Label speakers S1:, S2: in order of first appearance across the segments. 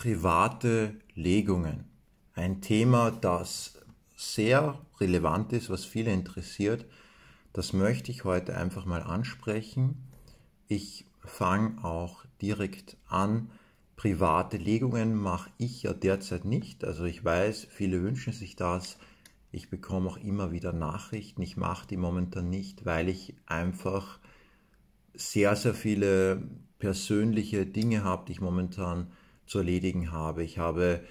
S1: private Legungen. Ein Thema, das sehr relevant ist, was viele interessiert. Das möchte ich heute einfach mal ansprechen. Ich fange auch direkt an. Private Legungen mache ich ja derzeit nicht. Also ich weiß, viele wünschen sich das. Ich bekomme auch immer wieder Nachrichten. Ich mache die momentan nicht, weil ich einfach sehr, sehr viele persönliche Dinge habe, die ich momentan zu erledigen habe. Ich habe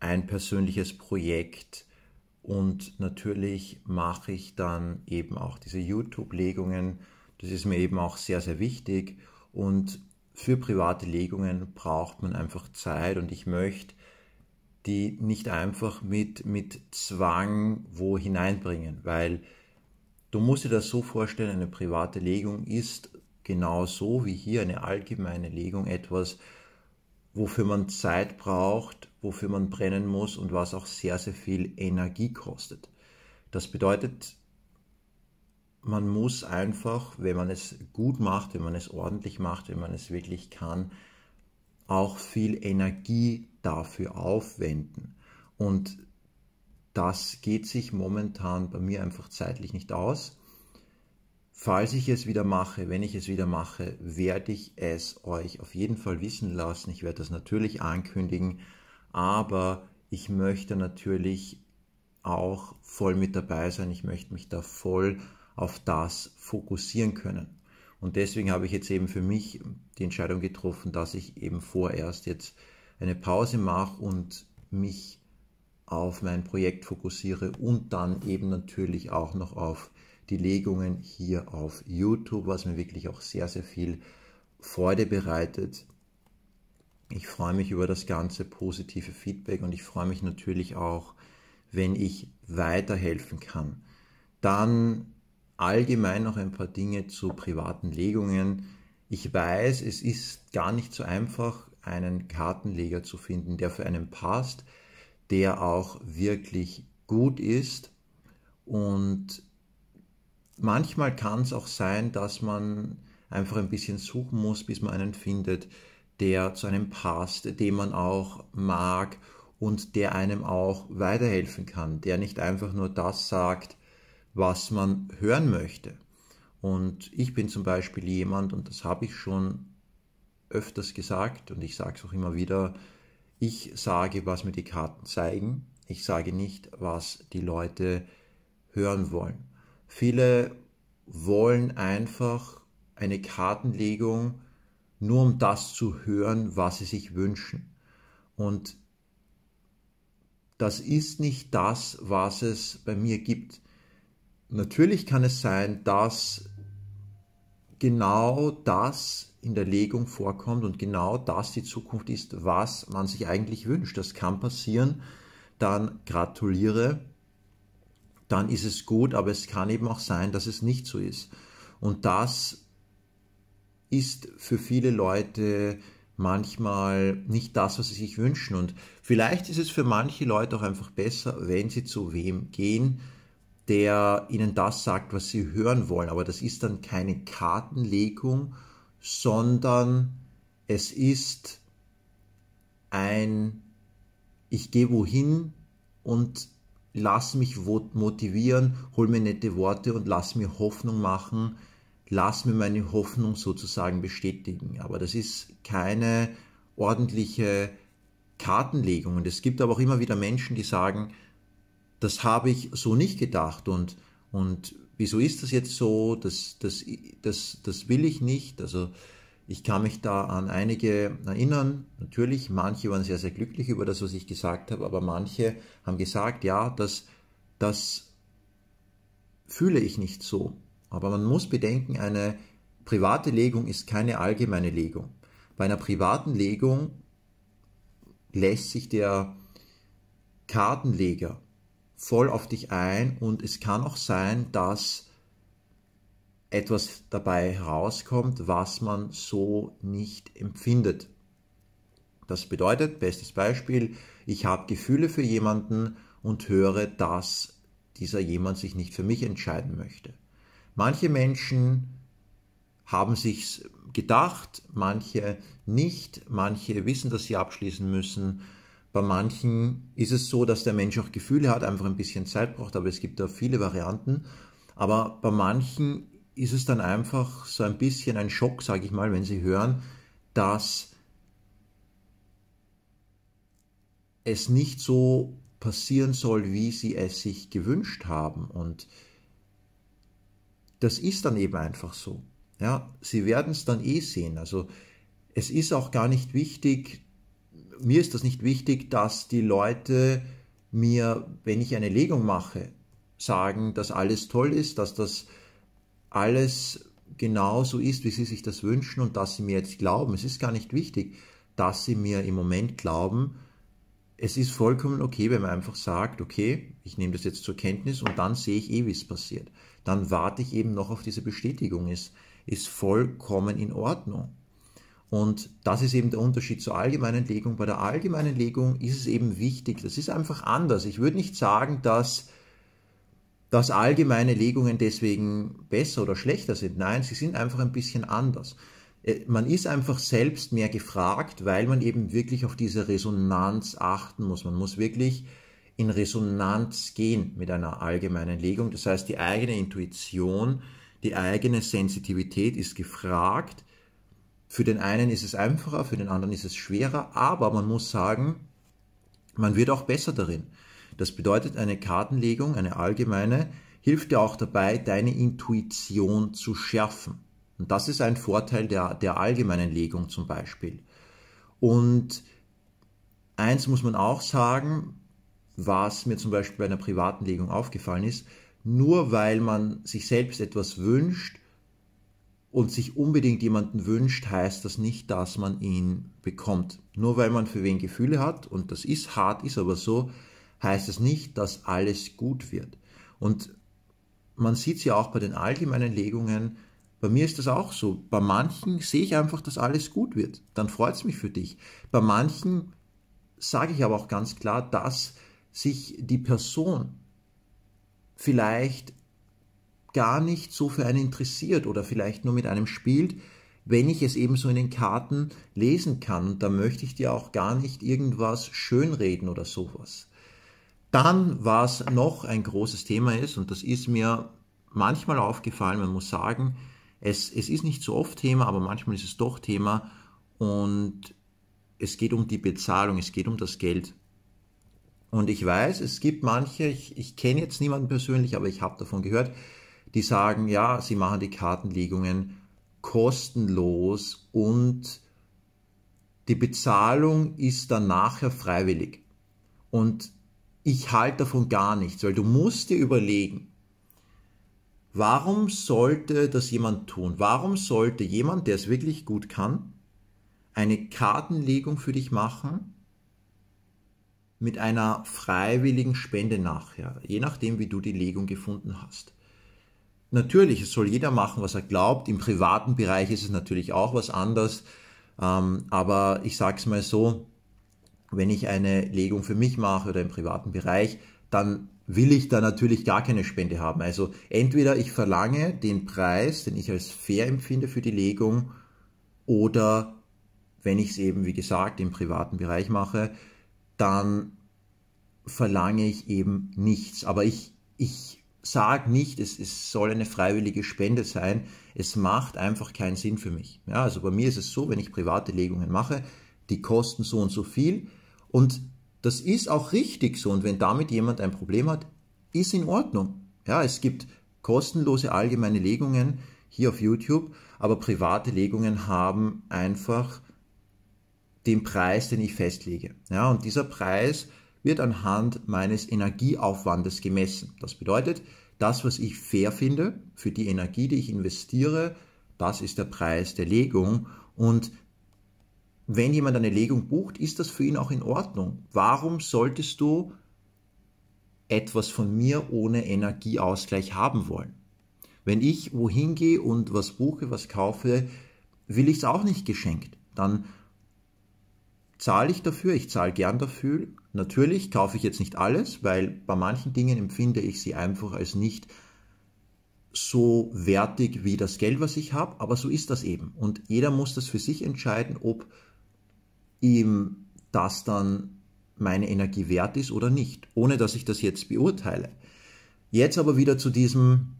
S1: ein persönliches Projekt und natürlich mache ich dann eben auch diese YouTube-Legungen. Das ist mir eben auch sehr, sehr wichtig und für private Legungen braucht man einfach Zeit und ich möchte die nicht einfach mit, mit Zwang wo hineinbringen, weil du musst dir das so vorstellen, eine private Legung ist genau so wie hier eine allgemeine Legung etwas, wofür man Zeit braucht, wofür man brennen muss und was auch sehr, sehr viel Energie kostet. Das bedeutet, man muss einfach, wenn man es gut macht, wenn man es ordentlich macht, wenn man es wirklich kann, auch viel Energie dafür aufwenden. Und das geht sich momentan bei mir einfach zeitlich nicht aus. Falls ich es wieder mache, wenn ich es wieder mache, werde ich es euch auf jeden Fall wissen lassen. Ich werde das natürlich ankündigen, aber ich möchte natürlich auch voll mit dabei sein. Ich möchte mich da voll auf das fokussieren können. Und deswegen habe ich jetzt eben für mich die Entscheidung getroffen, dass ich eben vorerst jetzt eine Pause mache und mich auf mein Projekt fokussiere und dann eben natürlich auch noch auf die Legungen hier auf YouTube, was mir wirklich auch sehr, sehr viel Freude bereitet. Ich freue mich über das ganze positive Feedback und ich freue mich natürlich auch, wenn ich weiterhelfen kann. Dann allgemein noch ein paar Dinge zu privaten Legungen. Ich weiß, es ist gar nicht so einfach, einen Kartenleger zu finden, der für einen passt, der auch wirklich gut ist. Und manchmal kann es auch sein, dass man einfach ein bisschen suchen muss, bis man einen findet, der zu einem passt, den man auch mag und der einem auch weiterhelfen kann, der nicht einfach nur das sagt, was man hören möchte. Und ich bin zum Beispiel jemand, und das habe ich schon öfters gesagt und ich sage es auch immer wieder, ich sage, was mir die Karten zeigen, ich sage nicht, was die Leute hören wollen. Viele wollen einfach eine Kartenlegung nur um das zu hören, was sie sich wünschen. Und das ist nicht das, was es bei mir gibt. Natürlich kann es sein, dass genau das in der Legung vorkommt und genau das die Zukunft ist, was man sich eigentlich wünscht. Das kann passieren. Dann gratuliere dann ist es gut, aber es kann eben auch sein, dass es nicht so ist. Und das ist für viele Leute manchmal nicht das, was sie sich wünschen. Und vielleicht ist es für manche Leute auch einfach besser, wenn sie zu wem gehen, der ihnen das sagt, was sie hören wollen. Aber das ist dann keine Kartenlegung, sondern es ist ein, ich gehe wohin und lass mich motivieren, hol mir nette Worte und lass mir Hoffnung machen, lass mir meine Hoffnung sozusagen bestätigen. Aber das ist keine ordentliche Kartenlegung. Und es gibt aber auch immer wieder Menschen, die sagen, das habe ich so nicht gedacht und, und wieso ist das jetzt so, das, das, das, das will ich nicht. Also ich kann mich da an einige erinnern. Natürlich, manche waren sehr, sehr glücklich über das, was ich gesagt habe, aber manche haben gesagt, ja, das, das fühle ich nicht so. Aber man muss bedenken, eine private Legung ist keine allgemeine Legung. Bei einer privaten Legung lässt sich der Kartenleger voll auf dich ein und es kann auch sein, dass etwas dabei herauskommt, was man so nicht empfindet. Das bedeutet, bestes Beispiel, ich habe Gefühle für jemanden und höre, dass dieser jemand sich nicht für mich entscheiden möchte. Manche Menschen haben sich gedacht, manche nicht, manche wissen, dass sie abschließen müssen. Bei manchen ist es so, dass der Mensch auch Gefühle hat, einfach ein bisschen Zeit braucht, aber es gibt da viele Varianten. Aber bei manchen ist es dann einfach so ein bisschen ein Schock, sage ich mal, wenn Sie hören, dass es nicht so passieren soll, wie Sie es sich gewünscht haben. Und das ist dann eben einfach so. Ja, Sie werden es dann eh sehen. Also es ist auch gar nicht wichtig, mir ist das nicht wichtig, dass die Leute mir, wenn ich eine Legung mache, sagen, dass alles toll ist, dass das alles genau so ist, wie sie sich das wünschen und dass sie mir jetzt glauben. Es ist gar nicht wichtig, dass sie mir im Moment glauben. Es ist vollkommen okay, wenn man einfach sagt, okay, ich nehme das jetzt zur Kenntnis und dann sehe ich eh, wie es passiert. Dann warte ich eben noch auf diese Bestätigung. Es ist vollkommen in Ordnung. Und das ist eben der Unterschied zur allgemeinen Legung. Bei der allgemeinen Legung ist es eben wichtig. Das ist einfach anders. Ich würde nicht sagen, dass dass allgemeine Legungen deswegen besser oder schlechter sind. Nein, sie sind einfach ein bisschen anders. Äh, man ist einfach selbst mehr gefragt, weil man eben wirklich auf diese Resonanz achten muss. Man muss wirklich in Resonanz gehen mit einer allgemeinen Legung. Das heißt, die eigene Intuition, die eigene Sensitivität ist gefragt. Für den einen ist es einfacher, für den anderen ist es schwerer, aber man muss sagen, man wird auch besser darin. Das bedeutet, eine Kartenlegung, eine allgemeine, hilft dir auch dabei, deine Intuition zu schärfen. Und das ist ein Vorteil der, der allgemeinen Legung zum Beispiel. Und eins muss man auch sagen, was mir zum Beispiel bei einer privaten Legung aufgefallen ist, nur weil man sich selbst etwas wünscht und sich unbedingt jemanden wünscht, heißt das nicht, dass man ihn bekommt. Nur weil man für wen Gefühle hat, und das ist hart, ist aber so, heißt es nicht, dass alles gut wird. Und man sieht es ja auch bei den allgemeinen Legungen, bei mir ist das auch so. Bei manchen sehe ich einfach, dass alles gut wird. Dann freut es mich für dich. Bei manchen sage ich aber auch ganz klar, dass sich die Person vielleicht gar nicht so für einen interessiert oder vielleicht nur mit einem spielt, wenn ich es eben so in den Karten lesen kann. Und Da möchte ich dir auch gar nicht irgendwas schönreden oder sowas. Dann, was noch ein großes Thema ist, und das ist mir manchmal aufgefallen, man muss sagen, es, es ist nicht so oft Thema, aber manchmal ist es doch Thema und es geht um die Bezahlung, es geht um das Geld. Und ich weiß, es gibt manche, ich, ich kenne jetzt niemanden persönlich, aber ich habe davon gehört, die sagen, ja, sie machen die Kartenlegungen kostenlos und die Bezahlung ist dann nachher freiwillig. Und ich halte davon gar nichts, weil du musst dir überlegen, warum sollte das jemand tun? Warum sollte jemand, der es wirklich gut kann, eine Kartenlegung für dich machen mit einer freiwilligen Spende nachher, je nachdem, wie du die Legung gefunden hast? Natürlich, es soll jeder machen, was er glaubt. Im privaten Bereich ist es natürlich auch was anderes. Ähm, aber ich sage es mal so, wenn ich eine Legung für mich mache oder im privaten Bereich, dann will ich da natürlich gar keine Spende haben. Also entweder ich verlange den Preis, den ich als fair empfinde für die Legung, oder wenn ich es eben, wie gesagt, im privaten Bereich mache, dann verlange ich eben nichts. Aber ich, ich sage nicht, es, es soll eine freiwillige Spende sein. Es macht einfach keinen Sinn für mich. Ja, also bei mir ist es so, wenn ich private Legungen mache, die kosten so und so viel und das ist auch richtig so. Und wenn damit jemand ein Problem hat, ist in Ordnung. Ja, es gibt kostenlose allgemeine Legungen hier auf YouTube, aber private Legungen haben einfach den Preis, den ich festlege. Ja, und dieser Preis wird anhand meines Energieaufwandes gemessen. Das bedeutet, das, was ich fair finde für die Energie, die ich investiere, das ist der Preis der Legung und wenn jemand eine Legung bucht, ist das für ihn auch in Ordnung. Warum solltest du etwas von mir ohne Energieausgleich haben wollen? Wenn ich wohin gehe und was buche, was kaufe, will ich es auch nicht geschenkt. Dann zahle ich dafür, ich zahle gern dafür. Natürlich kaufe ich jetzt nicht alles, weil bei manchen Dingen empfinde ich sie einfach als nicht so wertig wie das Geld, was ich habe, aber so ist das eben. Und jeder muss das für sich entscheiden, ob ihm das dann meine Energie wert ist oder nicht, ohne dass ich das jetzt beurteile. Jetzt aber wieder zu diesem,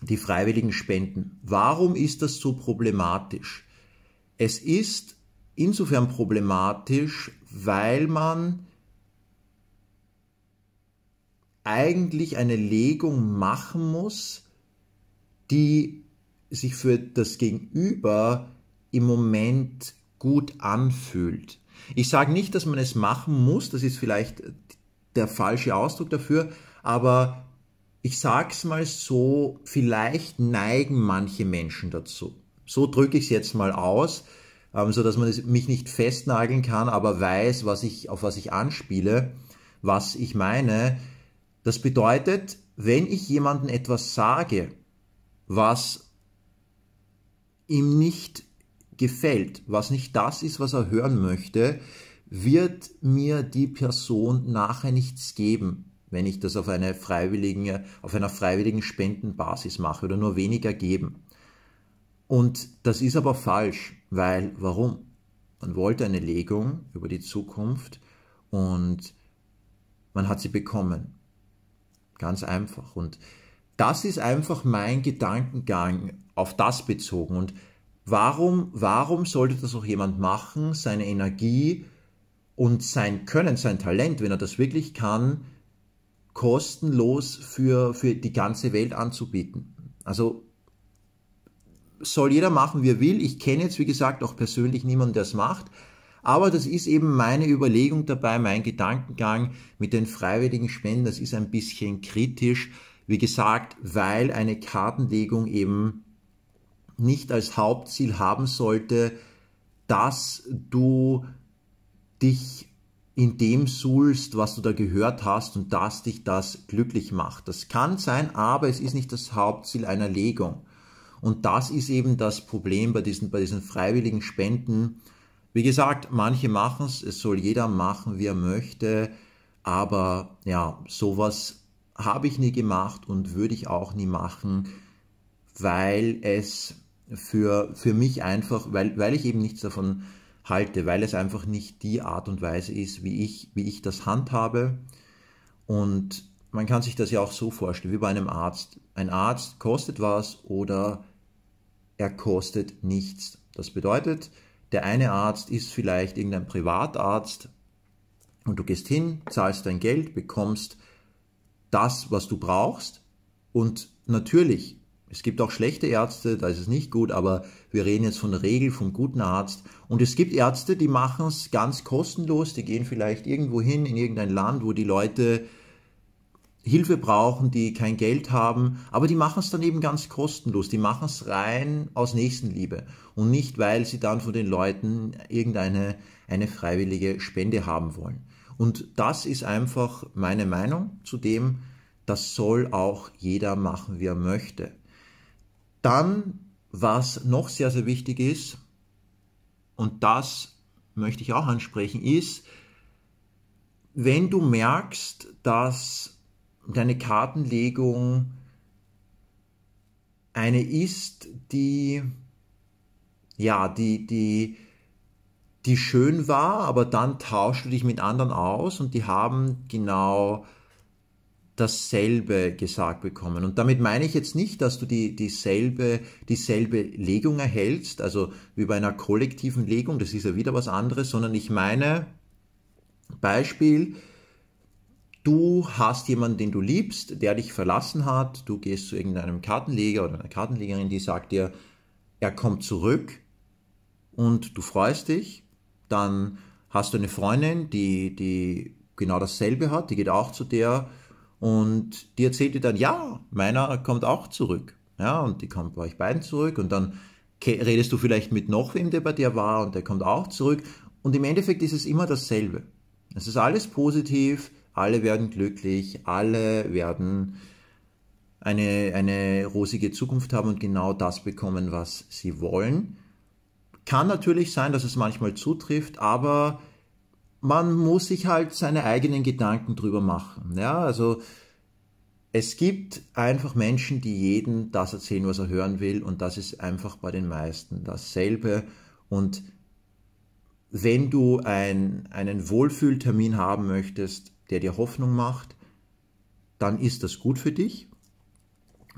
S1: die freiwilligen Spenden. Warum ist das so problematisch? Es ist insofern problematisch, weil man eigentlich eine Legung machen muss, die sich für das Gegenüber im Moment gut anfühlt. Ich sage nicht, dass man es machen muss, das ist vielleicht der falsche Ausdruck dafür, aber ich sage es mal so, vielleicht neigen manche Menschen dazu. So drücke ich es jetzt mal aus, ähm, so dass man mich nicht festnageln kann, aber weiß, was ich, auf was ich anspiele, was ich meine. Das bedeutet, wenn ich jemandem etwas sage, was ihm nicht gefällt, was nicht das ist, was er hören möchte, wird mir die Person nachher nichts geben, wenn ich das auf, eine freiwilligen, auf einer freiwilligen Spendenbasis mache oder nur weniger geben. Und das ist aber falsch, weil warum? Man wollte eine Legung über die Zukunft und man hat sie bekommen. Ganz einfach. Und das ist einfach mein Gedankengang auf das bezogen. Und Warum, warum sollte das auch jemand machen, seine Energie und sein Können, sein Talent, wenn er das wirklich kann, kostenlos für, für die ganze Welt anzubieten? Also soll jeder machen, wie er will. Ich kenne jetzt, wie gesagt, auch persönlich niemanden, der es macht. Aber das ist eben meine Überlegung dabei, mein Gedankengang mit den freiwilligen Spenden. Das ist ein bisschen kritisch, wie gesagt, weil eine Kartenlegung eben nicht als Hauptziel haben sollte, dass du dich in dem suhlst, was du da gehört hast und dass dich das glücklich macht. Das kann sein, aber es ist nicht das Hauptziel einer Legung. Und das ist eben das Problem bei diesen, bei diesen freiwilligen Spenden. Wie gesagt, manche machen es, es soll jeder machen, wie er möchte, aber ja, sowas habe ich nie gemacht und würde ich auch nie machen, weil es für, für mich einfach, weil, weil ich eben nichts davon halte, weil es einfach nicht die Art und Weise ist, wie ich, wie ich das handhabe. Und man kann sich das ja auch so vorstellen, wie bei einem Arzt. Ein Arzt kostet was oder er kostet nichts. Das bedeutet, der eine Arzt ist vielleicht irgendein Privatarzt und du gehst hin, zahlst dein Geld, bekommst das, was du brauchst und natürlich es gibt auch schlechte Ärzte, da ist es nicht gut, aber wir reden jetzt von der Regel, vom guten Arzt. Und es gibt Ärzte, die machen es ganz kostenlos, die gehen vielleicht irgendwo hin, in irgendein Land, wo die Leute Hilfe brauchen, die kein Geld haben, aber die machen es dann eben ganz kostenlos. Die machen es rein aus Nächstenliebe und nicht, weil sie dann von den Leuten irgendeine eine freiwillige Spende haben wollen. Und das ist einfach meine Meinung zu dem, das soll auch jeder machen, wie er möchte. Dann, was noch sehr, sehr wichtig ist, und das möchte ich auch ansprechen, ist, wenn du merkst, dass deine Kartenlegung eine ist, die, ja, die, die, die schön war, aber dann tauschst du dich mit anderen aus und die haben genau dasselbe gesagt bekommen. Und damit meine ich jetzt nicht, dass du die, dieselbe, dieselbe Legung erhältst, also wie bei einer kollektiven Legung, das ist ja wieder was anderes, sondern ich meine, Beispiel, du hast jemanden, den du liebst, der dich verlassen hat, du gehst zu irgendeinem Kartenleger oder einer Kartenlegerin, die sagt dir, er kommt zurück und du freust dich, dann hast du eine Freundin, die, die genau dasselbe hat, die geht auch zu der, und die erzählt erzählte dann, ja, meiner kommt auch zurück. Ja, und die kommt bei euch beiden zurück und dann redest du vielleicht mit noch wem, der bei dir war und der kommt auch zurück. Und im Endeffekt ist es immer dasselbe. Es ist alles positiv, alle werden glücklich, alle werden eine, eine rosige Zukunft haben und genau das bekommen, was sie wollen. Kann natürlich sein, dass es manchmal zutrifft, aber man muss sich halt seine eigenen Gedanken drüber machen. Ja, also es gibt einfach Menschen, die jeden das erzählen, was er hören will, und das ist einfach bei den meisten dasselbe. Und wenn du ein, einen Wohlfühltermin haben möchtest, der dir Hoffnung macht, dann ist das gut für dich.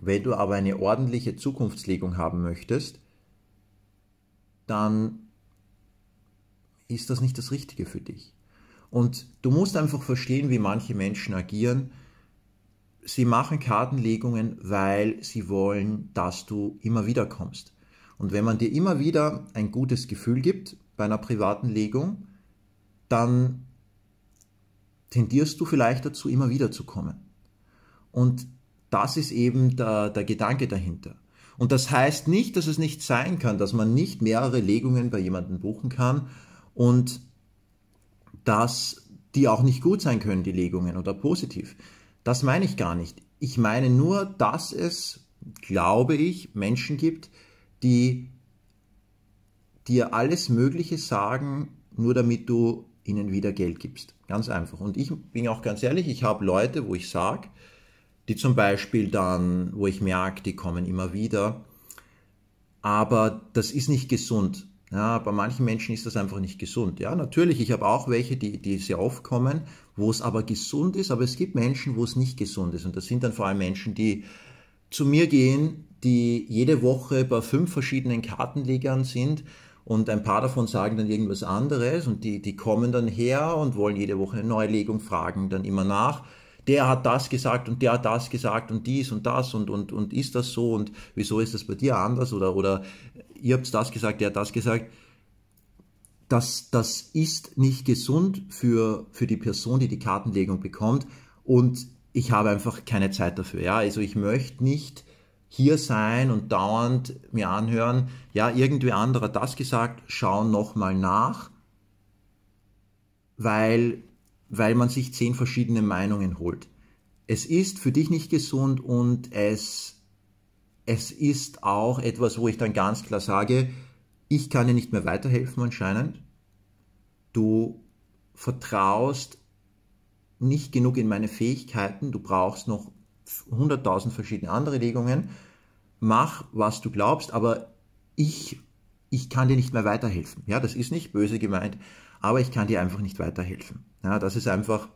S1: Wenn du aber eine ordentliche Zukunftslegung haben möchtest, dann ist das nicht das Richtige für dich. Und du musst einfach verstehen, wie manche Menschen agieren. Sie machen Kartenlegungen, weil sie wollen, dass du immer wieder kommst. Und wenn man dir immer wieder ein gutes Gefühl gibt bei einer privaten Legung, dann tendierst du vielleicht dazu, immer wieder zu kommen. Und das ist eben der, der Gedanke dahinter. Und das heißt nicht, dass es nicht sein kann, dass man nicht mehrere Legungen bei jemandem buchen kann und dass die auch nicht gut sein können, die Legungen oder positiv. Das meine ich gar nicht. Ich meine nur, dass es, glaube ich, Menschen gibt, die dir alles Mögliche sagen, nur damit du ihnen wieder Geld gibst. Ganz einfach. Und ich bin auch ganz ehrlich, ich habe Leute, wo ich sage, die zum Beispiel dann, wo ich merke, die kommen immer wieder, aber das ist nicht gesund. Ja, bei manchen Menschen ist das einfach nicht gesund. Ja, natürlich, ich habe auch welche, die, die sehr oft kommen, wo es aber gesund ist, aber es gibt Menschen, wo es nicht gesund ist. Und das sind dann vor allem Menschen, die zu mir gehen, die jede Woche bei fünf verschiedenen Kartenlegern sind und ein paar davon sagen dann irgendwas anderes und die, die kommen dann her und wollen jede Woche eine Neulegung, fragen dann immer nach der hat das gesagt und der hat das gesagt und dies und das und, und, und ist das so und wieso ist das bei dir anders oder, oder ihr habt das gesagt, der hat das gesagt. Das, das ist nicht gesund für, für die Person, die die Kartenlegung bekommt und ich habe einfach keine Zeit dafür. Ja? Also ich möchte nicht hier sein und dauernd mir anhören, ja, irgendwie anderer hat das gesagt, schauen nochmal nach, weil weil man sich zehn verschiedene Meinungen holt. Es ist für dich nicht gesund und es, es ist auch etwas, wo ich dann ganz klar sage, ich kann dir nicht mehr weiterhelfen anscheinend. Du vertraust nicht genug in meine Fähigkeiten, du brauchst noch 100.000 verschiedene andere Legungen. Mach, was du glaubst, aber ich ich kann dir nicht mehr weiterhelfen. Ja, das ist nicht böse gemeint, aber ich kann dir einfach nicht weiterhelfen. Ja, das ist einfach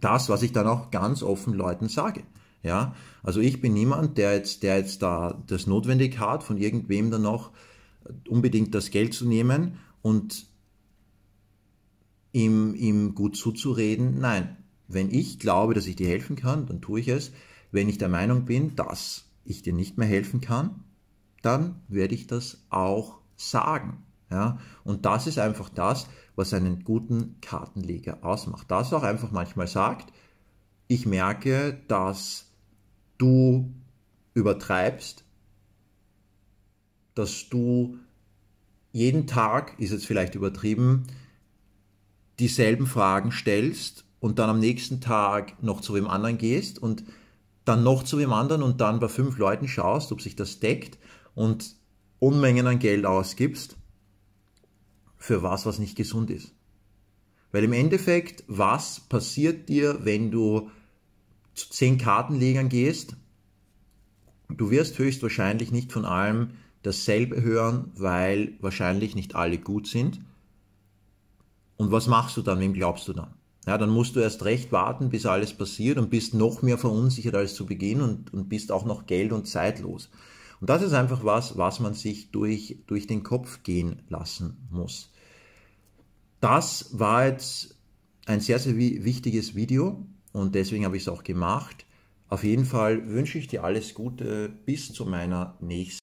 S1: das, was ich dann auch ganz offen Leuten sage. Ja, also ich bin niemand, der jetzt, der jetzt da das notwendig hat, von irgendwem dann noch unbedingt das Geld zu nehmen und ihm, ihm gut zuzureden. Nein, wenn ich glaube, dass ich dir helfen kann, dann tue ich es. Wenn ich der Meinung bin, dass ich dir nicht mehr helfen kann, dann werde ich das auch sagen. Ja? Und das ist einfach das, was einen guten Kartenleger ausmacht. Dass er auch einfach manchmal sagt, ich merke, dass du übertreibst, dass du jeden Tag, ist jetzt vielleicht übertrieben, dieselben Fragen stellst und dann am nächsten Tag noch zu wem anderen gehst und dann noch zu wem anderen und dann bei fünf Leuten schaust, ob sich das deckt und Unmengen an Geld ausgibst für was, was nicht gesund ist. Weil im Endeffekt, was passiert dir, wenn du zu zehn Kartenlegern gehst? Du wirst höchstwahrscheinlich nicht von allem dasselbe hören, weil wahrscheinlich nicht alle gut sind. Und was machst du dann? Wem glaubst du dann? Ja, dann musst du erst recht warten, bis alles passiert und bist noch mehr verunsichert als zu Beginn und, und bist auch noch Geld und zeitlos. Und das ist einfach was, was man sich durch, durch den Kopf gehen lassen muss. Das war jetzt ein sehr, sehr wichtiges Video und deswegen habe ich es auch gemacht. Auf jeden Fall wünsche ich dir alles Gute bis zu meiner nächsten.